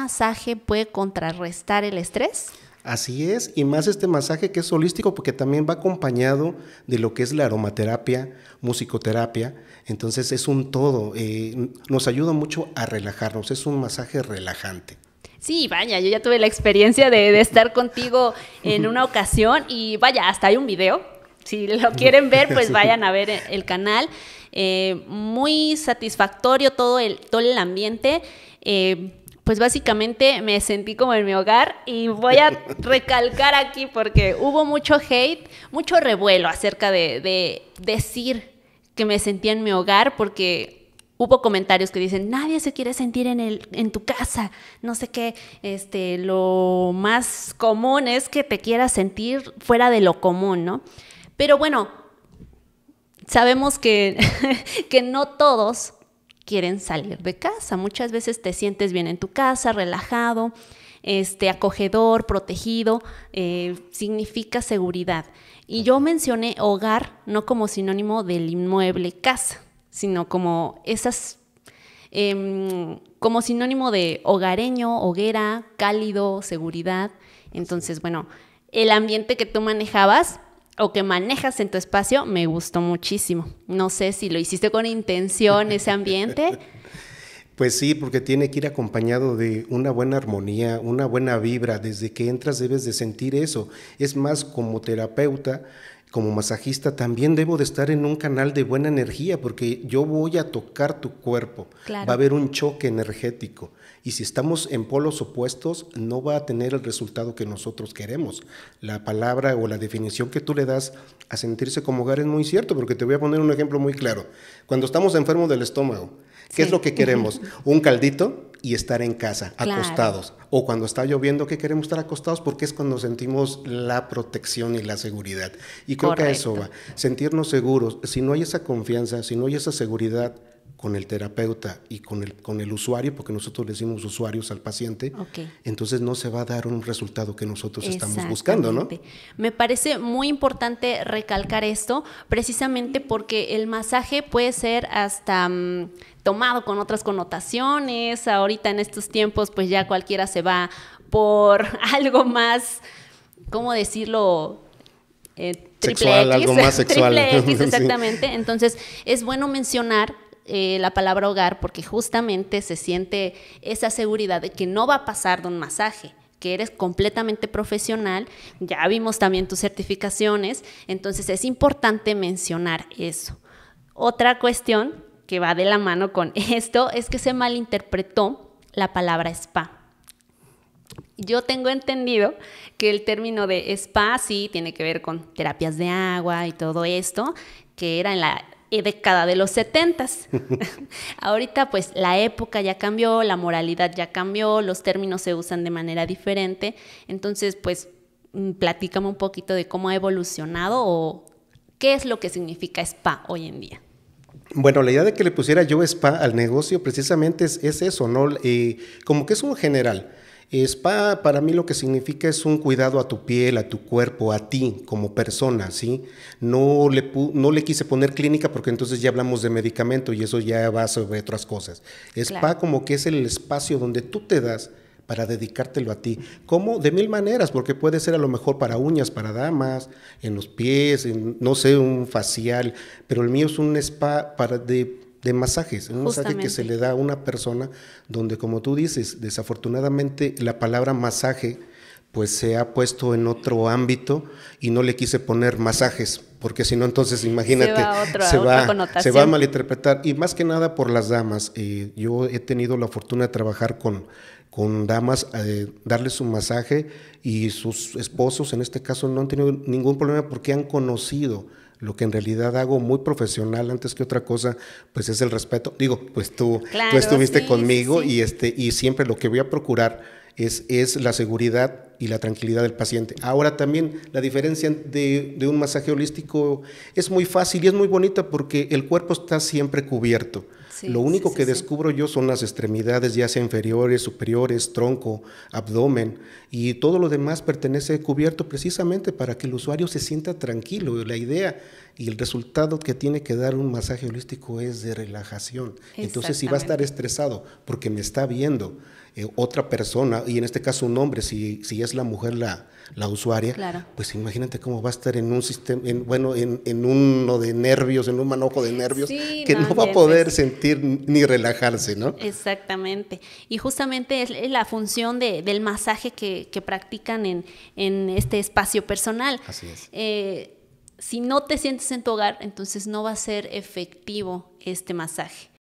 masaje puede contrarrestar el estrés? Así es, y más este masaje que es holístico porque también va acompañado de lo que es la aromaterapia, musicoterapia, entonces es un todo, eh, nos ayuda mucho a relajarnos, es un masaje relajante. Sí, vaya, yo ya tuve la experiencia de, estar contigo en una ocasión y vaya, hasta hay un video. Si lo quieren ver, pues vayan a ver el canal. Eh, muy satisfactorio todo el, todo el ambiente. Eh, pues básicamente me sentí como en mi hogar y voy a recalcar aquí porque hubo mucho hate, mucho revuelo acerca de, decir que me sentía en mi hogar porque hubo comentarios que dicen, nadie se quiere sentir en, el, en tu casa, no sé qué, este, lo más común es que te quieras sentir fuera de lo común, ¿no? Pero bueno, sabemos que, que no todos quieren salir de casa. Muchas veces te sientes bien en tu casa, relajado, este, acogedor, protegido, eh, significa seguridad. Y yo mencioné hogar no como sinónimo del inmueble casa, sino como esas, em, como sinónimo de hogareño, hoguera, cálido, seguridad. Entonces, bueno, el ambiente que tú manejabas o que manejas en tu espacio me gustó muchísimo. No sé si lo hiciste con intención ese ambiente. Pues sí, porque tiene que ir acompañado de una buena armonía, una buena vibra. Desde que entras debes de sentir eso. Es más, como terapeuta, como masajista también debo de estar en un canal de buena energía porque yo voy a tocar tu cuerpo. Va a haber un choque energético. Y si estamos en polos opuestos, no va a tener el resultado que nosotros queremos. La palabra o la definición que tú le das a sentirse como hogar es muy cierto, porque te voy a poner un ejemplo muy claro. Cuando estamos enfermos del estómago, ¿qué es lo que queremos? ¿Un caldito? y estar en casa, acostados. O cuando está lloviendo, que queremos estar acostados porque es cuando sentimos la protección y la seguridad. Y creo que a eso va. Sentirnos seguros. Si no hay esa confianza, si no hay esa seguridad, con el terapeuta y con el, con el usuario, porque nosotros le decimos usuarios al paciente, entonces no se va a dar un resultado que nosotros estamos buscando, ¿no? Me parece muy importante recalcar esto, precisamente porque el masaje puede ser hasta mm, tomado con otras connotaciones, ahorita en estos tiempos pues ya cualquiera se va por algo más, ¿cómo decirlo? Eh, sexual, algo más sexual. Triple exactamente. Entonces, es bueno mencionar eh, la palabra hogar porque justamente se siente esa seguridad de que no va a pasar de un masaje que eres completamente profesional, ya vimos también tus certificaciones, entonces es importante mencionar eso. Otra cuestión que va de la mano con esto es que se malinterpretó la palabra spa. Yo tengo entendido que el término de spa sí tiene que ver con terapias de agua y todo esto, que era en la década de los setentas. Ahorita pues la época ya cambió, la moralidad ya cambió, los términos se usan de manera diferente. Entonces pues mm, platícame un poquito de cómo ha evolucionado o qué es lo que significa spa hoy en día. Bueno, la idea de que le pusiera yo spa al negocio precisamente es, eso, ¿no? como que es un general. Spa para mí lo que significa es un cuidado a tu piel, a tu cuerpo, a ti como persona, ¿sí? No le, no le quise poner clínica porque entonces ya hablamos de medicamento y eso ya va sobre otras cosas. Spa como que es el espacio donde tú te das para dedicártelo a ti. ¿Cómo? De mil maneras, porque puede ser a lo mejor para uñas, para damas, en los pies, no sé, un facial, pero el mío es un spa para de de masajes, un masaje que se le da a una persona donde, como tú dices, desafortunadamente la palabra masaje pues se ha puesto en otro ámbito y no le quise poner masajes, porque si no entonces imagínate, se va, se, va a malinterpretar. Y más que nada por las damas, eh, yo he tenido la fortuna de trabajar con, con damas, eh, darles un masaje y sus esposos en este caso no han tenido ningún problema porque han conocido lo que en realidad hago muy profesional antes que otra cosa, pues es el respeto. Digo, pues tú, tú estuviste conmigo y este y siempre lo que voy a procurar es, es la seguridad y la tranquilidad del paciente. Ahora también la diferencia de, de un masaje holístico es muy fácil y es muy bonita porque el cuerpo está siempre cubierto. Lo único que descubro yo son las extremidades, ya sea inferiores, superiores, tronco, abdomen, y todo lo demás pertenece cubierto precisamente para que el usuario se sienta tranquilo. La idea y el resultado que tiene que dar un masaje holístico es de relajación. Entonces, si va a estar estresado porque me está viendo eh, otra persona, y en este caso un hombre, si, es la mujer la, usuaria, pues imagínate cómo va a estar en un sistema, bueno, en, uno de nervios, en un manojo de nervios, que no va a poder sentir ni relajarse, ¿no? Exactamente. Y justamente es la función del masaje que, practican en, este espacio personal. Así es. Eh, si no te sientes en tu hogar, entonces no va a ser efectivo este masaje.